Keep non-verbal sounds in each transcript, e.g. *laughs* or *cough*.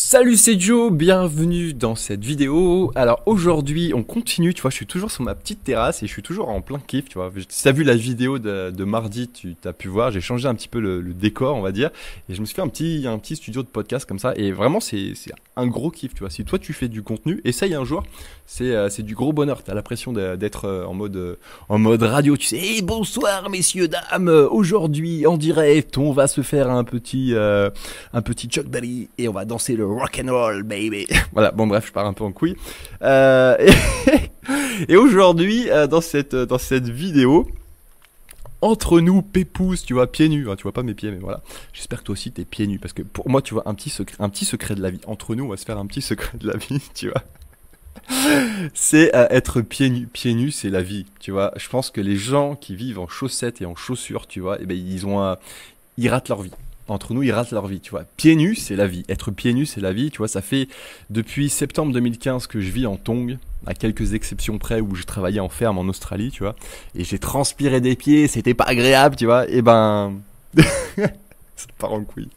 Salut c'est Joe, bienvenue dans cette vidéo. Alors aujourd'hui on continue, tu vois, je suis toujours sur ma petite terrasse et je suis toujours en plein kiff, tu vois. Si t'as vu la vidéo de, mardi, tu as pu voir, j'ai changé un petit peu le, décor on va dire. Et je me suis fait un petit, un petit studio de podcast comme ça. Et vraiment c'est un gros kiff, tu vois. Si toi tu fais du contenu, essaye un jour, c'est euh, du gros bonheur. T'as l'impression d'être euh, en mode, euh, en mode radio, tu sais, bonsoir messieurs, dames, aujourd'hui en direct, on va se faire un petit, un petit Chuck et on va danser le rock and roll baby. *laughs* voilà, bon bref, je pars un peu en couille. Euh, *laughs* et, aujourd'hui, euh, dans cette euh, dans cette vidéo, entre nous, pépouze, tu vois, pieds nus. Hein, tu vois pas mes pieds, mais voilà. J'espère que toi aussi t'es pieds nus parce que pour moi, tu vois, un petit secret, un petit secret de la vie. Entre nous, on va se faire un petit secret de la vie, *laughs* tu vois. c'est être pieds nus. Pieds nus, c'est la vie, tu vois. Je pense que les gens qui vivent en chaussettes et en chaussures, tu vois, eh ben, ils ont, ils ratent leur vie entre nous, ils ratent leur vie, tu vois. Pieds nus, c'est la vie. Être pieds nus, c'est la vie, tu vois. Ça fait depuis septembre 2015 que je vis en tong, à quelques exceptions près où je travaillais en ferme en Australie, tu vois. Et j'ai transpiré des pieds, c'était pas agréable, tu vois. Et eh ben. *laughs* ça part en couille.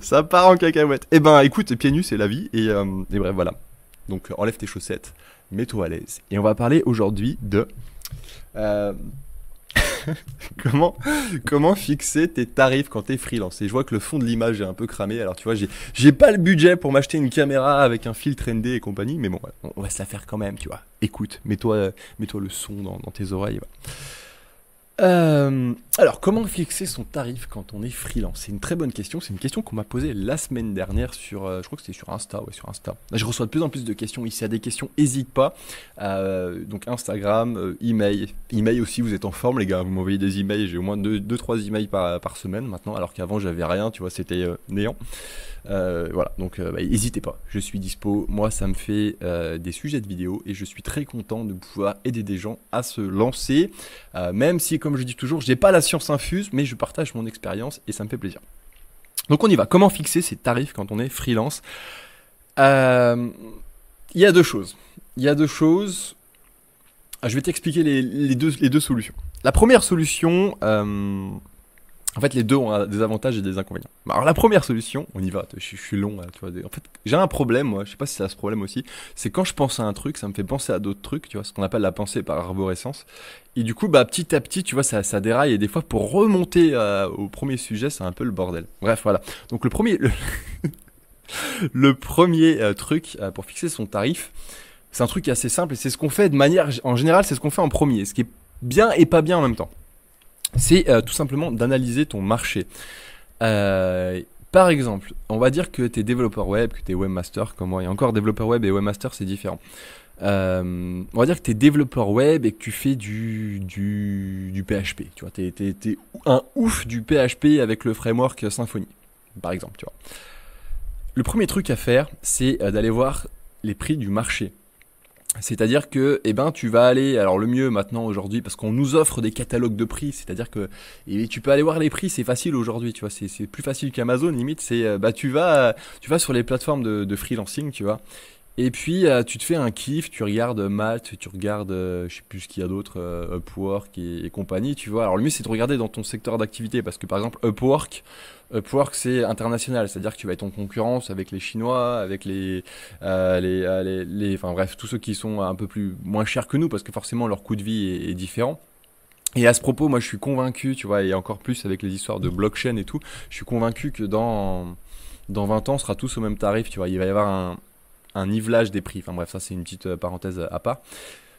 Ça part en cacahuète. Et eh ben, écoute, pieds nus, c'est la vie. Euh, et, bref, voilà. Donc, enlève tes chaussettes, mets-toi à l'aise. Et on va parler aujourd'hui de. Euh, *laughs* comment, comment fixer tes tarifs quand t'es freelance Et je vois que le fond de l'image est un peu cramé. Alors tu vois, j'ai, j'ai pas le budget pour m'acheter une caméra avec un filtre ND et compagnie, mais bon, on, va se la faire quand même, tu vois. Écoute, mets-toi, mets-toi le son dans, tes oreilles. Euh, alors, comment fixer son tarif quand on est freelance C'est une très bonne question. C'est une question qu'on m'a posée la semaine dernière sur, euh, je crois que c'était sur Insta, ouais, sur Insta. je reçois de plus en plus de questions. Ici, a des questions, n'hésite pas. Euh, donc Instagram, email, email aussi. Vous êtes en forme, les gars. Vous m'envoyez des emails. J'ai au moins 2 deux, trois emails par, semaine maintenant, alors qu'avant j'avais rien. Tu vois, c'était néant. voilà. Donc, bah, n'hésitez pas. Je suis dispo. Moi, ça me fait des sujets de vidéos et je suis très content de pouvoir aider des gens à se lancer, même si comme comme je dis toujours, je n'ai pas la science infuse, mais je partage mon expérience et ça me fait plaisir. Donc on y va. Comment fixer ses tarifs quand on est freelance euh, Il y a deux choses. Il y a deux choses. Ah, je vais t'expliquer les, deux, solutions. La première solution, euh, en fait, les deux ont des avantages et des inconvénients. Bah, alors, la première solution, on y va, je, suis long, hein, tu vois. En fait, j'ai un problème, moi, je sais pas si ça a ce problème aussi, c'est quand je pense à un truc, ça me fait penser à d'autres trucs, tu vois, ce qu'on appelle la pensée par arborescence. Et du coup, bah, petit à petit, tu vois, ça, ça déraille, et des fois, pour remonter euh, au premier sujet, c'est un peu le bordel. Bref, voilà. Donc, le premier, le, *laughs* premier euh, truc euh, pour fixer son tarif, c'est un truc assez simple, et c'est ce qu'on fait de manière, en général, c'est ce qu'on fait en premier, ce qui est bien et pas bien en même temps c'est euh, tout simplement d'analyser ton marché. Euh, par exemple, on va dire que tu es développeur web, que tu es webmaster comme moi, et encore développeur web et webmaster c'est différent. Euh, on va dire que tu es développeur web et que tu fais du, du, PHP, tu vois, tu es, un ouf du PHP avec le framework Symfony, par exemple, tu vois. Le premier truc à faire, c'est d'aller voir les prix du marché. C'est-à-dire que, eh ben, tu vas aller, alors le mieux maintenant aujourd'hui, parce qu'on nous offre des catalogues de prix, c'est-à-dire que, tu peux aller voir les prix, c'est facile aujourd'hui, tu vois, c'est plus facile qu'Amazon, limite, c'est, euh, bah, tu vas, tu vas sur les plateformes de, de freelancing, tu vois, et puis, euh, tu te fais un kiff, tu regardes Mat tu regardes, je euh, je sais plus ce qu'il y a d'autre, euh, Upwork et, compagnie, tu vois. Alors, le mieux, c'est de regarder dans ton secteur d'activité, parce que par exemple, Upwork, Upwork, c'est international, c'est-à-dire que tu vas être en concurrence avec les Chinois, avec les, les, enfin bref, tous ceux qui sont un peu plus moins chers que nous, parce que forcément leur coût de vie est, différent. Et à ce propos, moi, je suis convaincu, tu vois, et encore plus avec les histoires de blockchain et tout, je suis convaincu que dans dans 20 ans, on sera tous au même tarif, tu vois. Il va y avoir un, un nivelage des prix. Enfin bref, ça c'est une petite euh, parenthèse euh, à part.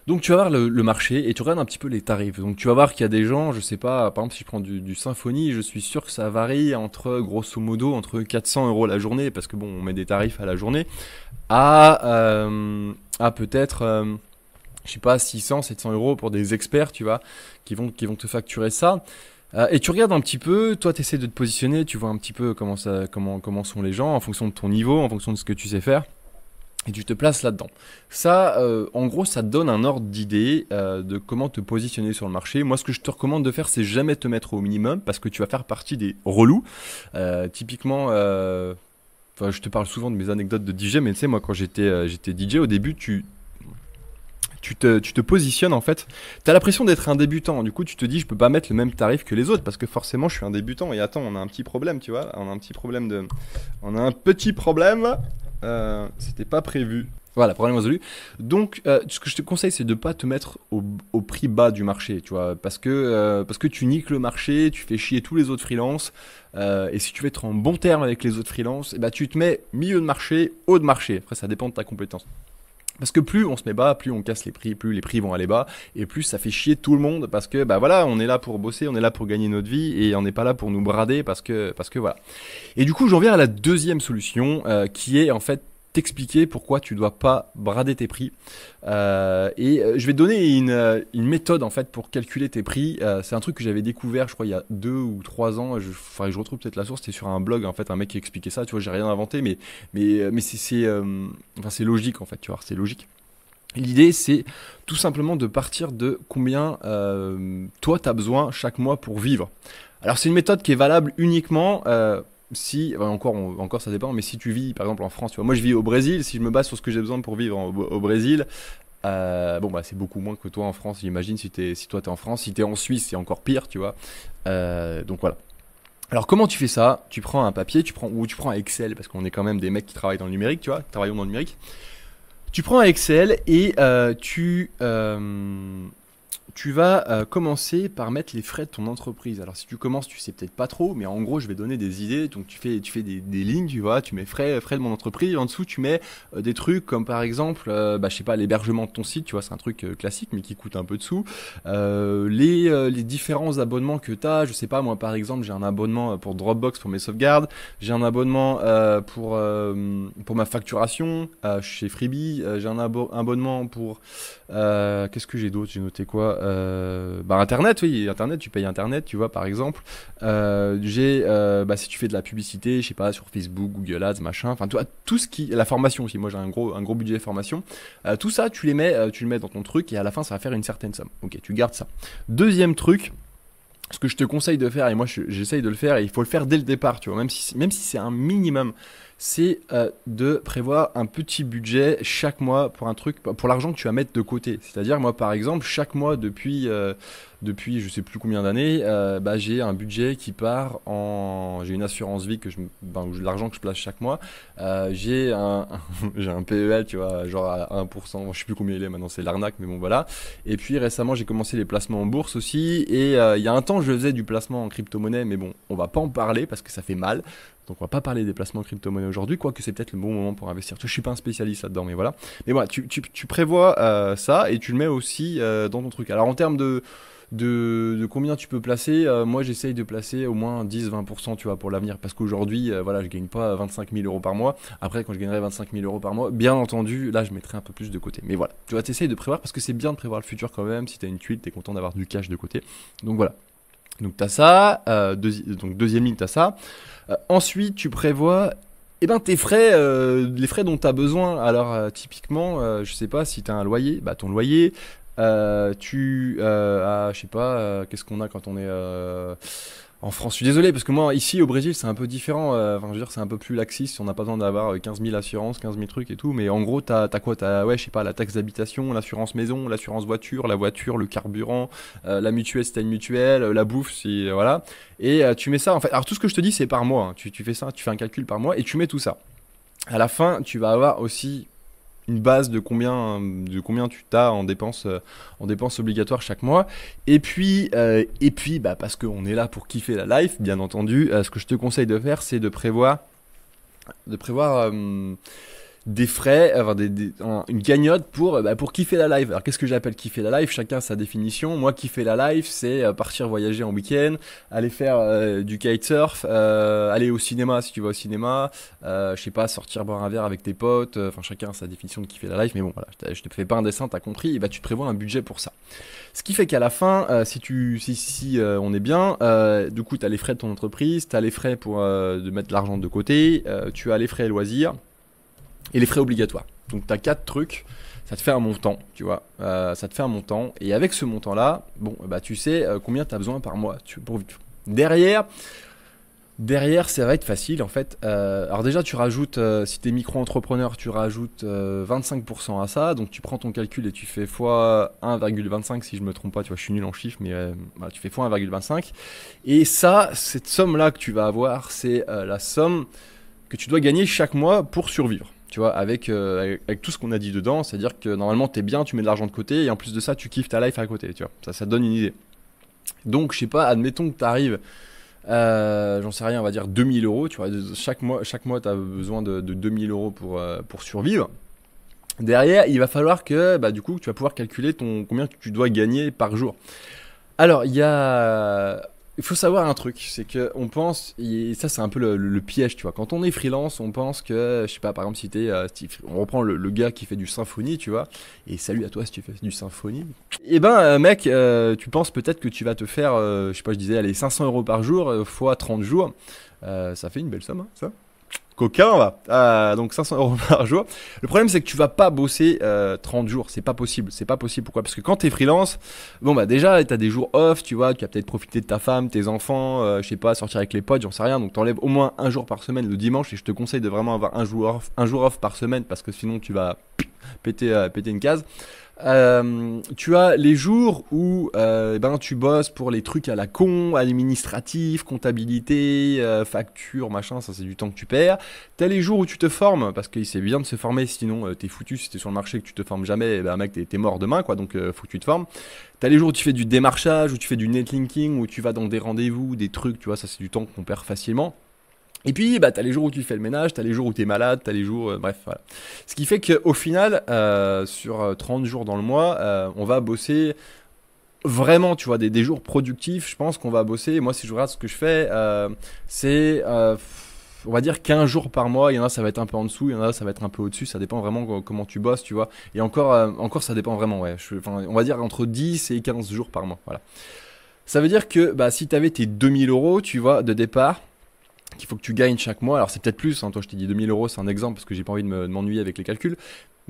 Donc tu vas voir le, marché et tu regardes un petit peu les tarifs. Donc tu vas voir qu'il y a des gens, je sais pas, par exemple si je prends du, du Symfony, je suis sûr que ça varie entre grosso modo entre 400 euros la journée parce que bon on met des tarifs à la journée à euh, à peut-être je je sais pas 600 700 euros pour des experts tu vois qui vont qui vont te facturer ça. et tu regardes un petit peu, toi tu essaies de te positionner, tu vois un petit peu comment ça comment comment sont les gens en fonction de ton niveau, en fonction de ce que tu sais faire et tu te places là-dedans. Ça, euh, en gros, ça donne un ordre d'idée euh, de comment te positionner sur le marché. Moi, ce que je te recommande de faire, c'est jamais te mettre au minimum parce que tu vas faire partie des relous. Euh, typiquement, enfin, je te parle souvent de mes anecdotes de DJ, mais tu sais, moi, quand j'étais j'étais DJ, au début, tu tu te, tu te, positionnes en fait. Tu as l'impression d'être un débutant. Du coup, tu te dis, je peux pas mettre le même tarif que les autres parce que forcément, je suis un débutant. Et attends, on a un petit problème, tu vois. On a un petit problème de. On a un petit problème. Euh, c'était pas prévu. Voilà, problème résolu. Donc, euh, ce que je te conseille, c'est de ne pas te mettre au, prix bas du marché, tu vois, parce que euh, parce que tu niques le marché, tu fais chier tous les autres freelances, et si tu veux être en bon terme avec les autres freelances, bah, tu te mets milieu de marché, haut de marché. Après, ça dépend de ta compétence. Parce que plus on se met bas, plus on casse les prix, plus les prix vont aller bas, et plus ça fait chier tout le monde parce que bah voilà, on est là pour bosser, on est là pour gagner notre vie, et on n'est pas là pour nous brader parce que parce que voilà. Et du coup, j'en viens à la deuxième solution euh, qui est en fait t'expliquer pourquoi tu dois pas brader tes prix. Euh, et euh, je vais te donner euh, une, méthode en fait pour calculer tes prix. c'est un truc que j'avais découvert, je crois, il y a deux ou trois ans. Je, je retrouve peut-être la source. C'était sur un blog en fait, un mec qui expliquait ça. Tu vois, j'ai rien inventé, mais mais mais c'est c'est enfin, c'est logique en fait. Tu vois, c'est logique. L'idée, c'est tout simplement de partir de combien toi tu as besoin chaque mois pour vivre. Alors c'est une méthode qui est valable uniquement si, encore, encore ça dépend, mais si tu vis par exemple en France, tu vois, moi je vis au Brésil, si je me base sur ce que j'ai besoin pour vivre au, Brésil, euh, bon bah c'est beaucoup moins que toi en France, j'imagine, si, es, si toi t'es en France, si es en Suisse c'est encore pire, tu vois. Euh, donc voilà. Alors comment tu fais ça Tu prends un papier, tu prends ou tu prends un Excel parce qu'on est quand même des mecs qui travaillent dans le numérique, tu vois, travaillons dans le numérique. Tu prends un Excel et euh, tu tu vas euh, commencer par mettre les frais de ton entreprise. Alors si tu commences, tu sais peut-être pas trop, mais en gros, je vais donner des idées. Donc tu fais, tu fais des, lignes, tu vois, tu mets frais, frais de mon entreprise. En dessous, tu mets euh, des trucs comme par exemple, euh, bah, je sais pas, l'hébergement de ton site, tu vois, c'est un truc classique, mais qui coûte un peu de sous. les, différents abonnements que tu as, je sais pas, moi par exemple, j'ai un abonnement pour Dropbox pour mes sauvegardes, j'ai un abonnement pour, pour ma facturation chez Freebie, j'ai un abonnement pour... Qu'est-ce que j'ai d'autre J'ai noté quoi euh, bah, Internet, oui, Internet, tu payes Internet, tu vois, par exemple. Euh, j'ai, euh, bah, si tu fais de la publicité, je sais pas, sur Facebook, Google Ads, machin, enfin, tout, tout ce qui, la formation aussi. Moi, j'ai un gros, un gros budget formation. tout ça, tu les mets, tu le mets dans ton truc et à la fin, ça va faire une certaine somme. Ok, tu gardes ça. Deuxième truc ce que je te conseille de faire, et moi j'essaye de le faire, et il faut le faire dès le départ, tu vois, même si, même si c'est un minimum c'est euh, de prévoir un petit budget chaque mois pour un truc, pour l'argent que tu vas mettre de côté. C'est-à-dire, moi, par exemple, chaque mois depuis, euh, depuis je sais plus combien d'années, euh, bah, j'ai un budget qui part en, j'ai une assurance vie que je, ben, l'argent que je place chaque mois, j'ai un, *laughs* un PEL, tu vois, genre à 1%, je sais plus combien il est maintenant, c'est l'arnaque, mais bon voilà. Et puis récemment, j'ai commencé les placements en bourse aussi, et il y a un temps, je faisais du placement en crypto-monnaie, mais bon, on va pas en parler parce que ça fait mal. Donc on va pas parler des placements crypto monnaie aujourd'hui, quoique c'est peut-être le bon moment pour investir. Je suis pas un spécialiste là-dedans, mais voilà. Mais voilà, tu, prévois euh, ça et tu le mets aussi euh, dans ton truc. Alors en termes de, de, combien tu peux placer, euh, moi j'essaye de placer au moins 10-20% tu vois pour l'avenir parce qu'aujourd'hui voilà je gagne pas 25 000 euros par mois. Après quand je gagnerai 25 000 euros par mois, bien entendu là je mettrai un peu plus de côté. Mais voilà, tu vois t'essayer de prévoir parce que c'est bien de prévoir le futur quand même. Si tu as une tuile, es content d'avoir du cash de côté. Donc voilà, donc tu as ça, euh, donc deuxième ligne, tu as ça. Euh, ensuite, tu prévois eh ben, tes frais, euh, les frais dont tu as besoin. Alors typiquement, je sais pas si tu as un loyer, bah, ton loyer, tu as, je sais pas, qu'est-ce qu'on a quand on est en France. Je suis désolé parce que moi ici au Brésil c'est un peu différent. Euh, enfin je veux dire c'est un peu plus laxiste. On n'a pas besoin d'avoir 15 euh, 000 assurances, 15 000 trucs et tout. Mais en gros t'as as quoi T'as ouais je sais pas la taxe d'habitation, l'assurance maison, l'assurance voiture, la voiture, le carburant, euh, la mutuelle si mutuelle, la bouffe si voilà. Et tu mets ça en fait. Alors tout ce que je te dis c'est par mois. Hein. Tu, tu fais ça, tu fais un calcul par mois et tu mets tout ça. À la fin tu vas avoir aussi une base de combien, de combien tu t'as en dépenses, euh, en dépenses obligatoires chaque mois. Et puis, euh, et puis bah, parce qu'on est là pour kiffer la life, bien entendu, euh, ce que je te conseille de faire, c'est de prévoir, de prévoir des frais, enfin une cagnotte pour, bah, pour kiffer la live. Alors qu'est-ce que j'appelle kiffer la live Chacun sa définition. Moi, kiffer la live, c'est euh, partir voyager en week-end, aller faire euh, du kitesurf, euh, aller au cinéma si tu vas au cinéma, je je sais pas, sortir boire un verre avec tes potes. Enfin, chacun sa définition de kiffer la live. Mais bon, voilà, je te fais pas un dessin, t'as compris. Et bah, tu prévois un budget pour ça. Ce qui fait qu'à la fin, si tu, si, si on est bien, du coup, tu as les frais de ton entreprise, tu as les frais pour de mettre l'argent de côté, tu as les frais loisirs et les frais obligatoires. Donc tu as quatre trucs, ça te fait un montant, tu vois, euh, ça te fait un montant, et avec ce montant-là, bon, bah tu sais euh, combien tu as besoin par mois pour vivre. Derrière, derrière, ça va être facile en fait. Euh, alors déjà, tu rajoutes, si tu es micro-entrepreneur, tu rajoutes 25% à ça, donc tu prends ton calcul et tu fais fois 1,25 si je me trompe pas, tu vois, je suis nul en chiffres, mais tu fais x 1,25, et ça, cette somme-là que tu vas avoir, c'est la somme que tu dois gagner chaque mois pour survivre tu vois, euh, avec, avec, tout ce qu'on a dit dedans, c'est-à-dire que normalement tu es bien, tu mets de l'argent de côté, et en plus de ça, tu kiffes ta life à côté, tu vois, ça, ça donne une idée. Donc, je sais pas, admettons que t'arrives, euh, j'en sais rien, on va dire 2000 euros, tu vois, chaque mois, chaque mois t'as besoin de, 2000 euros pour, euh, pour survivre. Derrière, il va falloir que, bah, du coup, tu vas pouvoir calculer ton, combien tu dois gagner par jour. Alors, il y a il faut savoir un truc, c'est que on pense, et ça c'est un peu le, piège, tu vois. Quand on est freelance, on pense que, euh, je sais pas, par exemple, si t'es, euh, on reprend le, gars qui fait du symphonie, tu vois, et salut à toi si tu fais du symphonie. Eh ben, euh, mec, euh, tu penses peut-être que tu vas te faire, je sais pas, je disais, allez, 500 euros par jour, fois 30 jours, ça fait une belle somme, hein, ça Coquin va Euh, donc 500 euros *laughs* par jour. Le problème c'est que tu vas pas bosser 30 euh, jours, c'est pas possible, c'est pas possible. Pourquoi Parce que quand t'es freelance, bon bah déjà t'as des jours off, tu vois, tu as peut-être profité de ta femme, tes enfants, euh, je sais pas, sortir avec les potes, j'en sais rien. Donc t'enlèves au moins un jour par semaine le dimanche et je te conseille de vraiment avoir un jour off, un jour off par semaine parce que sinon tu vas *clears throat* péter, euh, péter une case. Euh, tu as les jours où euh, eh ben, tu bosses pour les trucs à la con, administratif, comptabilité, euh, factures, facture, machin, ça c'est du temps que tu perds. as les jours où tu te formes, parce qu'il c'est bien de se former, sinon t'es foutu, si t'es sur le marché que tu te formes jamais, et eh ben, mec t'es mort demain, quoi, donc faut que tu te formes. as les jours où tu fais du démarchage, où tu fais du netlinking, où tu vas dans des rendez-vous, des trucs, tu vois, ça c'est du temps qu'on perd facilement. Et puis, bah, t'as les jours où tu fais le ménage, t'as les jours où t'es malade, t'as les jours, euh, bref, voilà. Ce qui fait qu'au final, euh, sur 30 euh, jours dans le mois, on va bosser vraiment, tu vois, des, jours productifs. Je pense qu'on va bosser. Moi, si je regarde ce que je fais, c'est on va dire 15 jours par mois. Il y en a, ça va être un peu en dessous, il y en a, ça va être un peu au-dessus. Ça dépend vraiment comment tu bosses, tu vois. Et encore, encore ça dépend vraiment, ouais. on va dire entre 10 et 15 jours par mois, voilà. Ça veut dire que bah, si t'avais avais tes 2000 euros, tu vois, de départ, qu'il faut que tu gagnes chaque mois. Alors c'est peut-être plus, hein, toi je t'ai dit 2000 euros, c'est un exemple parce que j'ai pas envie de m'ennuyer avec les calculs,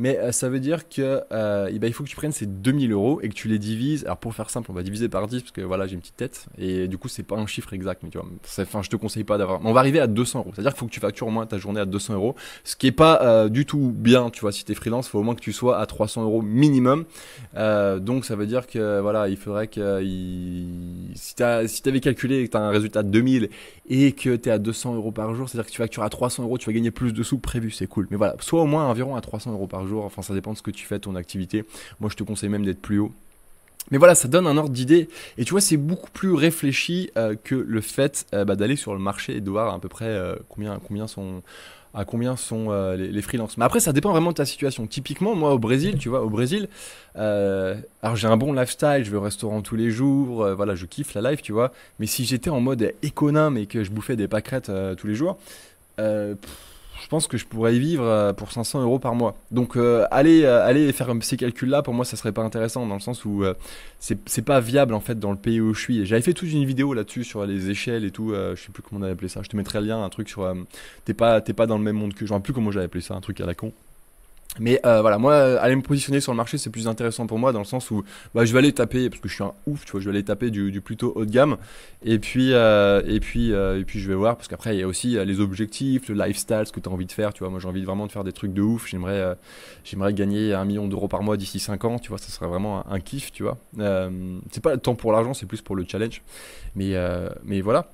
mais euh, ça veut dire que euh, eh ben, il faut que tu prennes ces 2000 euros et que tu les divises. Alors pour faire simple, on va diviser par 10 parce que voilà, j'ai une petite tête. Et du coup, c'est pas un chiffre exact, mais tu vois, enfin, je te conseille pas d'avoir. On va arriver à 200 euros. C'est-à-dire qu'il faut que tu factures au moins ta journée à 200 euros. Ce qui est pas euh, du tout bien, tu vois, si tu es freelance, il faut au moins que tu sois à 300 euros minimum. donc ça veut dire que voilà, il faudrait que si tu avais calculé que tu as un résultat de 2000 et que tu es à 200 euros par jour, c'est-à-dire que tu factures à 300 euros, tu vas gagner plus de sous que prévu, c'est cool. Mais voilà, soit au moins environ à 300 euros par jour Enfin, ça dépend de ce que tu fais, ton activité. Moi, je te conseille même d'être plus haut. Mais voilà, ça donne un ordre d'idée. Et tu vois, c'est beaucoup plus réfléchi euh, que le fait euh, bah, d'aller sur le marché et de voir à peu près euh, combien, combien sont à combien sont les, les, freelances. Mais après, ça dépend vraiment de ta situation. Typiquement, moi, au Brésil, tu vois, au Brésil, alors j'ai un bon lifestyle, je vais au restaurant tous les jours, voilà, je kiffe la life, tu vois. Mais si j'étais en mode économe et que je bouffais des pâquerettes tous les jours, je pense que je pourrais y vivre euh, pour 500 euros par mois. Donc euh, allez, euh, aller, faire ces calculs-là, pour moi, ça serait pas intéressant dans le sens où c'est pas viable en fait dans le pays où je suis. J'avais fait toute une vidéo là-dessus sur les échelles et tout. je sais plus comment on avait appelé ça. Je te mettrai le lien, un truc sur t'es pas pas dans le même monde que. Je vois plus comment j'avais appelé ça, un truc à la con. Mais euh, voilà, moi, aller me positionner sur le marché, c'est plus intéressant pour moi dans le sens où bah, je vais aller taper, parce que je suis un ouf, tu vois, je vais aller taper du, du plutôt haut de gamme. Et puis, euh, et puis, euh, et puis je vais voir, parce qu'après, il y a aussi les objectifs, le lifestyle, ce que tu as envie de faire, tu vois. Moi, j'ai envie vraiment de faire des trucs de ouf. J'aimerais, j'aimerais gagner un million d'euros par mois d'ici 5 ans, tu vois, ça serait vraiment un, un kiff, tu vois. c'est pas tant pour l'argent, c'est plus pour le challenge. Mais, mais voilà.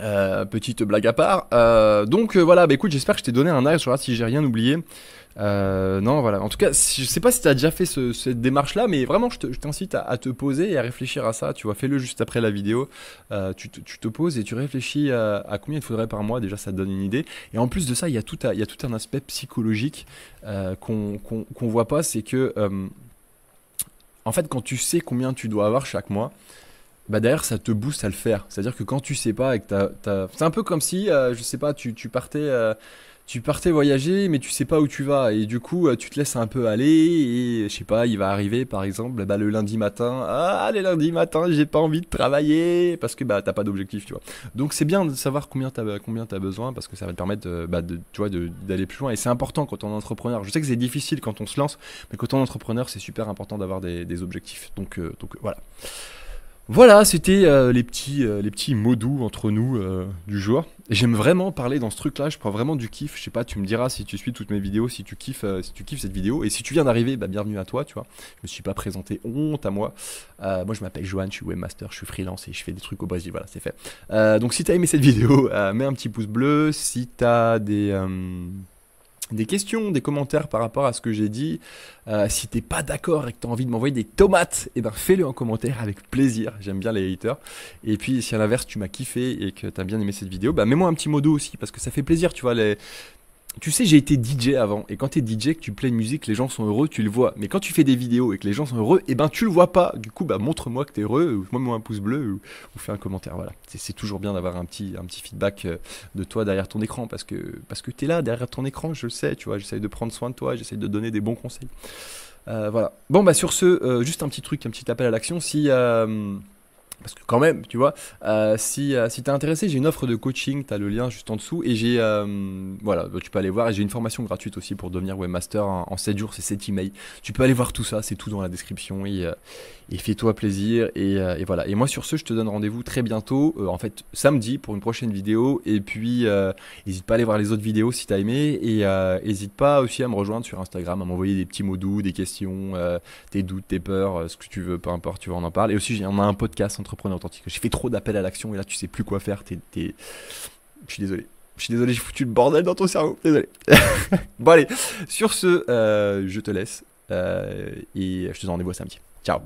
Euh, petite blague à part. Euh, donc euh, voilà, bah écoute, j'espère que je t'ai donné un œil sur si j'ai rien oublié. non, voilà. En tout cas, je sais pas si t'as déjà fait cette démarche-là, mais vraiment, je t'incite à, te poser et à réfléchir à ça. Tu vois, fais-le juste après la vidéo. Tu te, poses et tu réfléchis à, combien il faudrait par mois. Déjà, ça donne une idée. Et en plus de ça, il y a tout, un aspect psychologique qu'on voit pas. C'est que, en fait, quand tu sais combien tu dois avoir chaque mois, bah ça te booste à le faire. C'est-à-dire que quand tu sais pas c'est un peu comme si, euh, je sais pas, tu, partais, euh, tu partais voyager, mais tu sais pas où tu vas et du coup euh, tu te laisses un peu aller et je sais pas, il va arriver par exemple, bah le lundi matin, ah les lundi matin j'ai pas envie de travailler parce que bah t'as pas d'objectif, tu vois. Donc c'est bien de savoir combien t'as combien t'as besoin parce que ça va te permettre, de, bah, tu d'aller plus loin et c'est important quand on est entrepreneur. Je sais que c'est difficile quand on se lance, mais quand on est entrepreneur c'est super important d'avoir des, objectifs. Donc donc voilà. Voilà, c'était euh, les, petits, euh, les petits mots doux entre nous euh, du jour. J'aime vraiment parler dans ce truc-là, je prends vraiment du kiff. Je sais pas, tu me diras si tu suis toutes mes vidéos, si tu kiffes, si tu kiffes cette vidéo. Et si tu viens d'arriver, bah, bienvenue à toi, tu vois. Je me suis pas présenté, honte à moi. moi, je m'appelle Johan, je suis webmaster, je suis freelance et je fais des trucs au Brésil, voilà, c'est fait. donc si t'as aimé cette *laughs* vidéo, mets un petit pouce bleu. Si as des des questions, des commentaires par rapport à ce que j'ai dit. Euh, si t'es pas d'accord et que t'as envie de m'envoyer des tomates, et eh ben fais-le en commentaire avec plaisir. J'aime bien les haters. Et puis si à l'inverse tu m'as kiffé et que t'as bien aimé cette vidéo, bah, mets-moi un petit mot d'eau aussi parce que ça fait plaisir, tu vois. Les tu sais, j'ai été DJ avant, et quand t'es DJ, que tu plais une musique, les gens sont heureux, tu le vois. Mais quand tu fais des vidéos et que les gens sont heureux, eh ben tu le vois pas. Du coup, bah montre-moi que t'es heureux, ou moi un pouce bleu, ou, fais un commentaire. Voilà. C'est toujours bien d'avoir un petit, un petit feedback euh, de toi derrière ton écran, parce que, parce que t'es là, derrière ton écran, je le sais, tu vois, j'essaye de prendre soin de toi, j'essaye de donner des bons conseils. Euh, voilà. Bon, bah sur ce, euh, juste un petit truc, un petit appel à l'action. Si. Parce que quand même, tu vois, euh, si, tu euh, si t'es intéressé, j'ai une offre de coaching, tu as le lien juste en dessous, et j'ai, euh, voilà, bah, tu peux aller voir, et j'ai une formation gratuite aussi pour devenir webmaster en, 7 jours, c'est 7 emails. Tu peux aller voir tout ça, c'est tout dans la description, et, et fais-toi plaisir, et, et, voilà. Et moi sur ce, je te donne rendez-vous très bientôt, en fait samedi, pour une prochaine vidéo, et puis n'hésite pas à aller voir les autres vidéos si tu as aimé, et n'hésite pas aussi à me rejoindre sur Instagram, à m'envoyer des petits mots doux, des questions, tes doutes, tes peurs, ce que tu veux, peu importe, tu vas on en parle. Et aussi, on a un podcast entrepreneur authentique. J'ai fait trop d'appels à l'action et là, tu sais plus quoi faire. Je suis désolé. Je suis désolé, j'ai foutu le bordel dans ton cerveau. Désolé. *laughs* bon, allez, sur ce, euh, je te laisse. Euh, et je te donne rendez-vous samedi. Ciao.